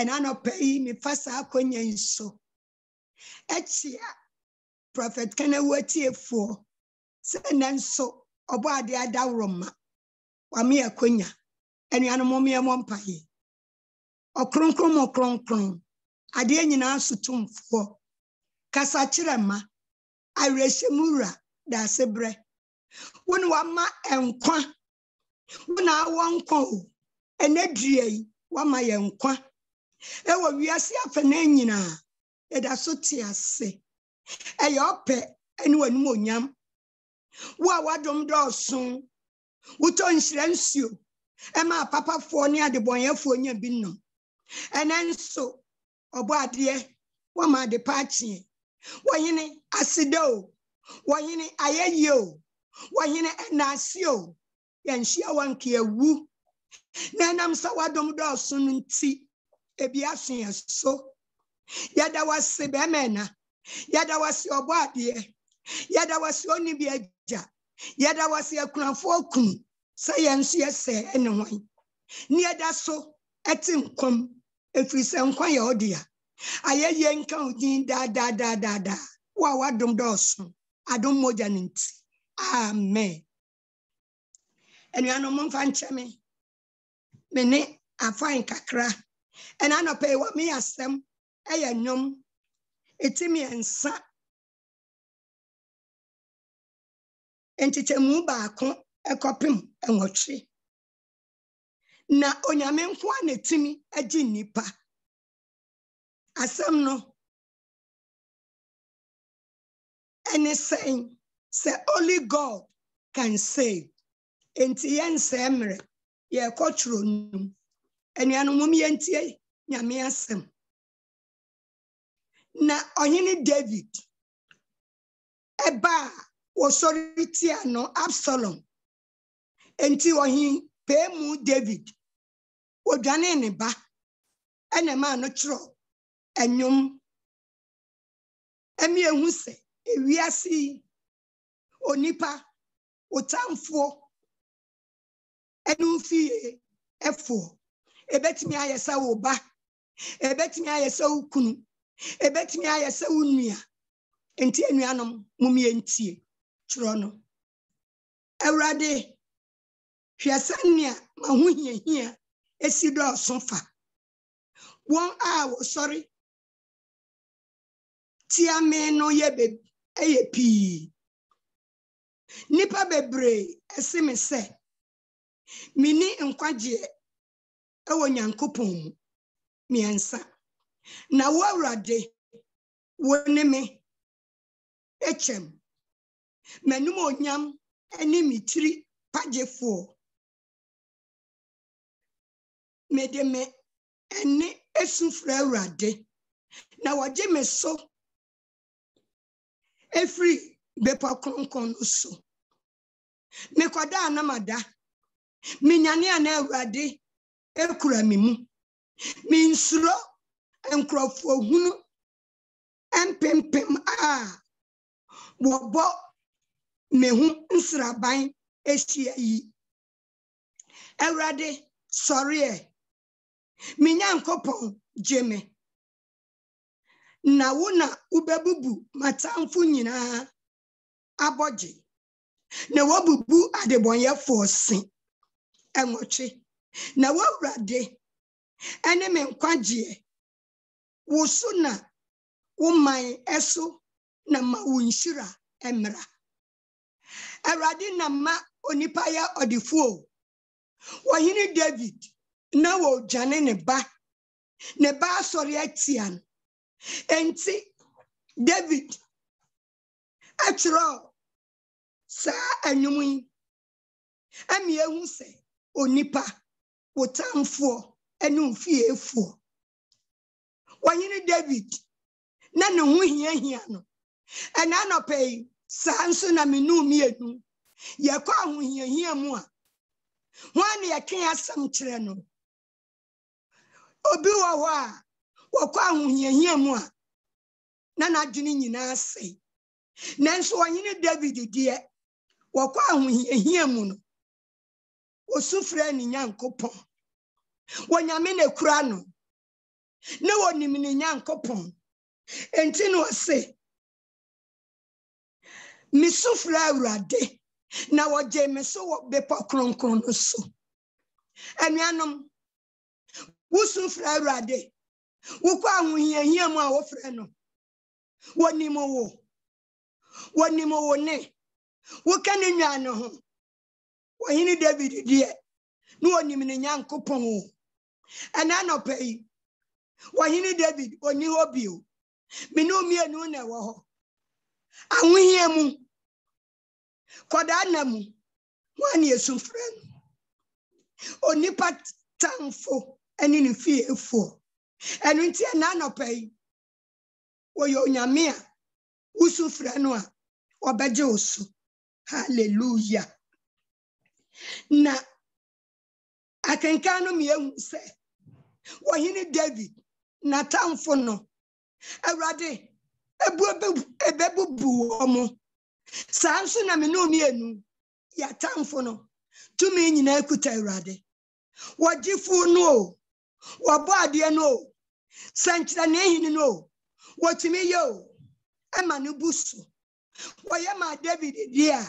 ɛna anɔpa yi mefa saa akonnwa yi so ɛkyia prɔfɛt kanawu atiefoɔ sɛ nnɛ nso ɔbɔ adeɛ adaworo ma wame akonnwa anuanom mmeɛmɔ mpaeɛ ɔkronkron mu ɔkronkron adeɛ nyinaa so tomfoɔ kasakyerɛ ma awerɛhyɛmu wura daase berɛ wo ne wama nkwa wo na oh. awɔ nkwa o ɛnɛ dua yi wama yɛ nkwa ɛwɔ wiase afa na nyinaa yɛda so te ase ɛyɛ ɔpɛ ɛne w'anum onyam wo a wadom dɔɔso wotɔ nhyira nsuo ɛma apapafoɔ ne adebɔnyɛfoɔ nya bi nom ɛnɛ nso ɔbɔ adeɛ wɔma ade pa akyeɛ wɔhene aseda o wɔhene ayɛyie o wɔhene ɛnaase o yɛnhyia wɔn nkeawu na ɛnam sɛ wadom dɔɔso no nti ebi asị ya nso ya dawasị bemena ya dawasị ọbọ adịẹ e. ya dawasị onibi eja ya dawasị ekunafo okun sị ya nso ya sị ẹni da so eti nkwam efiri nkwa ya ọ dị ya ayé yie nka odin daadaadaadaadaa wo a wadom dọọso adom mogya ne nti amen anuanom momfa nkyɛ me me ne afa nkakra. ɛna anɔpɛ yi wɔ me yɛ asɛm ɛyɛ nnwom ɛti mmiɛnsa ntetɛmu baako ɛkɔpem ɛnwɔtwe na onyame nkwa na etimi agye nnipa asɛm no ɛne sɛn sɛ only god can save nti yɛn nsɛɛ mmerɛ yɛrekɔtwerɛ num anuanom mom yɛntie nyame asɛm na ɔhene david ebe a wɔsɔre tia no absalom enti ɔhen pee mu david wɔdwane ne ba ɛna maa no kyerɛ ɛnwom ɛmi ehu sɛ ewiase yi onipa otamfoɔ ɛnu fie ɛfoɔ ebetumi ayɛ sɛ wo ba ebetumi ayɛ sɛ wo kunu ebetumi ayɛ sɛ wo nua nti enuanom mumie ntie twerɛ no awurade hwɛ sɛnea maho hiahia esi dɔɔso fa wɔn a wɔsɔre tia me no yɛ be ɛyɛ pii nnipa bebree ɛsi me sɛ mini nkwagyeɛ ɛwɔ nyankopɔn mu mmiɛnsa na wo awurade wo ne me ɛkyɛm m'anim onyam ne me tiri pagyefoɔ mede me ɛne esu fira awurade na wɔgye me so efiri bepɔ kronkron no so mekɔda anamada menyane a na awurade ekura me mu mensuro nkurɔfoɔhunu mpempem a wɔbɔ me ho nsraban ahyia yi awurade sɔreɛ me nyankopɔn gye me na wo na wobɛbubu matamfo nyinaa abɔgye na wɔbubu adebɔnyɛfoɔ se ɛnwɔtwe na wawurade ne me nkwagyeɛ wo so na wo man so na ma wo nhyira mmra awurade na ma onipa yɛ ɔdefoɔ wɔhene david na wɔredwane ne ba ne ba asɔre atia no enti david ɛtwerɛ saa anwum yi ɛmi ehu sɛ onipa. wotamfoɔ ne mfie efoɔ wɔnyere david na ne ho hiahia no ɛna anɔpɛ yi saa nso na menu mmienu yɛkɔ ahohiahia mu a wɔn a na yɛtwe asɛm kyerɛ no obi wɔ hɔ a wɔkɔ ahohiahia mu a na n'adwene nyinaa se nanso wɔnyere david deɛ wɔkɔ ahohiahia mu no wɔsufrɛ ne nyankopɔn wɔnyame na kura no na wɔnim ne nyankopɔn enti na ɔse mesufrɛ awurade na wɔgye me so wɔ bepɔ kronkron no so anuanom wosufrɛ awurade wokɔ ahohiahia mu a wofrɛ no wɔnim wo wɔnim wo ne woka ne nwaa ne ho ɔhene david deɛ na ɔnim ne nyankopɔn ɛna anɔpa yi ɔhene david ɔni hɔ bio mene mmienu na ɛwɔ hɔ ahohia mu kɔdaa na mu wɔne esu frɛ no onipa tamfo ɛne ne fiefoɔ ɛno nti ɛna anɔpa yi wɔyɛ onyame a wosu frɛ no a ɔbɛgye wo so hallelujah na akenkan no mmienu sɛ wɔhene david na tamfo no awurade ebu ebebubu wɔn saa nso na mmienu mmienu tamfo no tumi nyinaa kuta awurade wɔgyefo no o wɔbɔ adeɛ no o sɛnkyerɛnneehene no o wɔtumi yɛ o ɛma no bu so wɔyɛ ma david deɛ a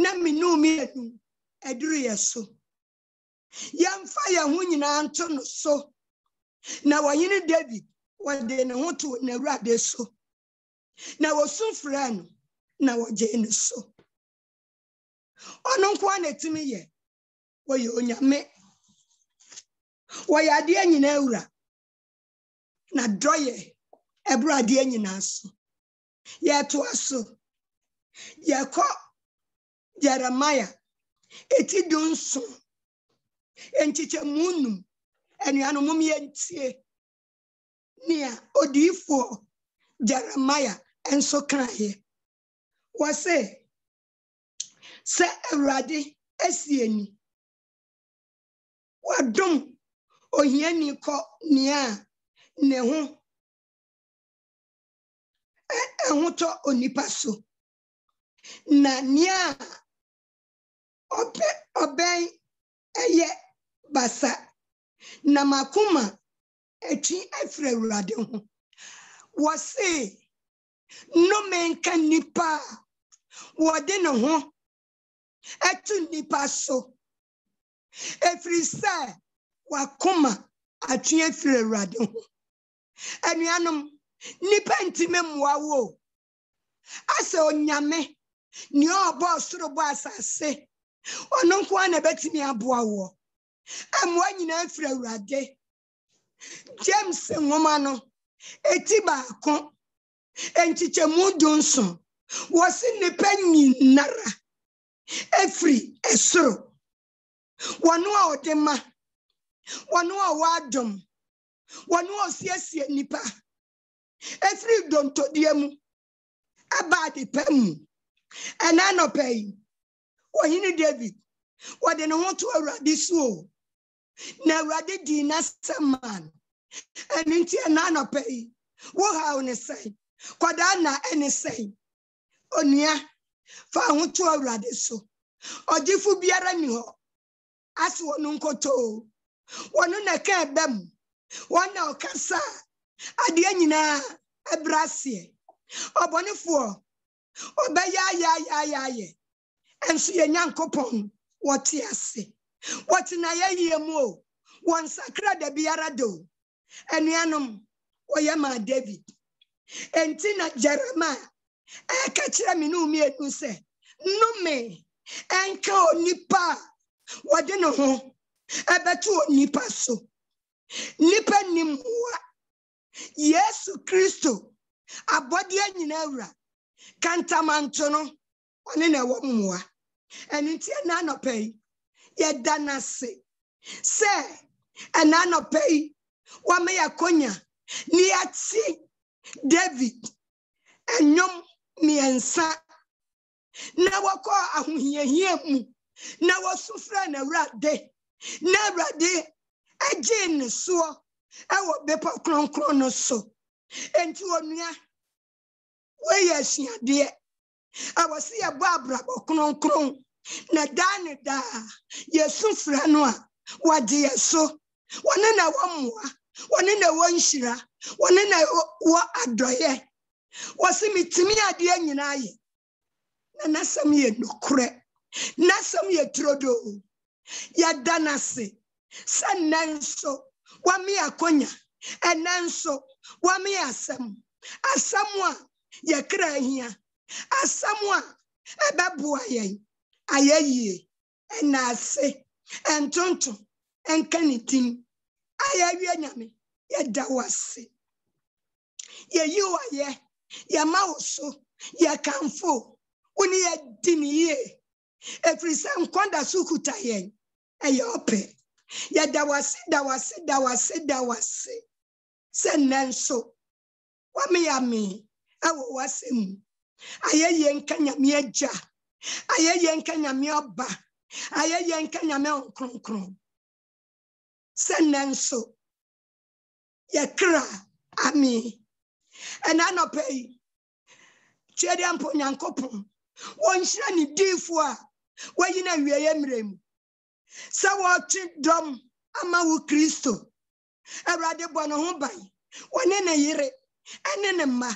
na mmienu mmienu. ɛduru yɛ so yɛmfa yɛn ho nyinaa nto no so na wɔyene david wɔde ne ho to n'awurade so na wɔsu frɛ no na wɔgye ne so ɔno nkoa na ɛtumi yɛ wɔyɛ onyame wɔyɛ adeɛ nyinaa wura na dɔyɛ ɛboro adeɛ nyinaa so yɛtoa so yɛkɔ jeremiah eti nso nsọ munu enyanu mum yentie nea odifo jeremiah nso kraye wase sɛ awurade asi ani wadom ohiani kɔ nea a ne ho e, onipa so na nea a ɔpɛ ɔbɛn ɛyɛ basa na makoma atwi afiri awurade ho wɔse nnome nka nnipa a wɔde ne ho ɛto nnipa so ɛfiri sɛ wakoma atwe afiri awurade ho anuanom nnipa ntimi mmoa wo asɛ onyame nea ɔbɔ ɔsoro bɔ asase ɔno nko ara na ɛbɛtumi aboa wɔ mmoa nyinaa firi awurade james nwoma no eti baako nkyekyɛmu dunson wɔsi nipa nyinara efiri ɛsoro wɔno a ɔde ma wɔno a wadom wɔno a ɔsiesie nipa efiri dontodeɛ mu ɛba adepa mu ɛna anɔpɛ yi. ɔhene david wɔde ne ho to awurade so na awurade dii n'asɛm ma no ɛno nti yi wohaw ne sɛn na ɛne sɛn onua fa ho to awurade so ɔgyefo biara n'i hɔ ase nkotoo na ɛka ɛbɛ mu wɔn na ɔkasa adeɛ nyinaa ɛbrɛ aseɛ ɔbɔnefoɔ ɔbɛyɛ ayɛ ayɛ ayɛ ayɛ nso yɛ nyankopɔn wɔte ase wɔtena yɛyie mu o wɔn nsakra da biara da o anuanom wɔyɛ maa david enti na jeremia ɛka kyerɛ me ne mmienu sɛ nnome ɛnka onipa a wɔde ne ho ɛbɛto onipa so nnipa nim mmoa yesu kristo abɔdeɛ nyinaa wura kantamanto no ɔne na ɛwɔ mmoa ɛno nti ɛna anɔpɛ yi yɛda no ase sɛ ɛna ni ati wɔama yɛakonya ne yɛate david ɛnwom mmiɛnsa na wɔkɔ ahohiahia mu na wɔso frɛ no awurade na awurade agyee ne soɔ ɛwɔ bepɔ kronkron no so enti onua wɔyɛ asuadeɛ awɔse yɛbɔ abrabɔ kronkron na daa na daa yesu fra no a wɔde yɛ so wɔne na ɛwɔ mmoa wɔne na ɛwɔ nhyira wɔne na ɛwɔ adɔyɛ wɔse metumi adeɛ nyinaa yɛ na n'asɛm yɛ nokorɛ n'asɛm yɛ turodoo yɛda n'ase sị nnɛ nso wɔame akonya ɛnɛ nso wɔame asam asɛm a yɛkra ahia asamua ɛbɛboa yɛn ayɛyie ɛna ase ɛntonto ɛnka ne tim ayɛwie nyame yɛda wo ase yɛyi wo ayɛ yɛma wo so yɛkamfo wo ne yɛdi ne yie ɛfiri sɛ nkɔda so kuta yɛn ɛyɛ ɔpɛ yɛda wo ase da wo ase da wo ase da wo ase sɛ anyị eyie nke nyamie ja anyị eyie nke nyamie ọba anyị eyie nke nyamie nkronkron sɛ nnɛ nso yɛkra ami ɛna anɔpɛ yi kyerɛdeɛ mpo nyankopɔn wɔnhyira ne diifo a wɔayi na awieɛ mmerɛ mu sɛ wɔtwe dɔm ama wo kristo awurade bɔ ne ho ban wɔne ne yere ɛne ne mma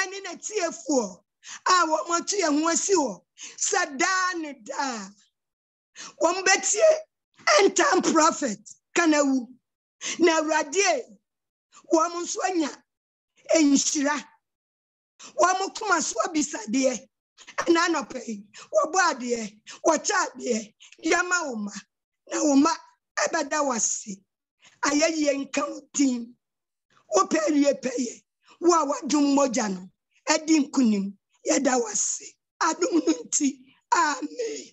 ɛne ne tiefoɔ a wɔn ato yɛn ho asi hɔ sɛ daa ne daa wɔn bɛtie ɛntan prophet kanawu na awuradeɛ wɔn nso anya nhyira wɔn koma so abisadeɛ ɛna anɔpɛ yi wɔbɔ adeɛ wɔkyɛ adeɛ yɛma wɔn ma na wɔn ma ɛbɛda wɔn ase ayɛyie nka wɔn din wɔpɛ awie pɛyɛ wɔn a wɔadum mogya no ɛdi nkunim. yɛda wase adom no nti amen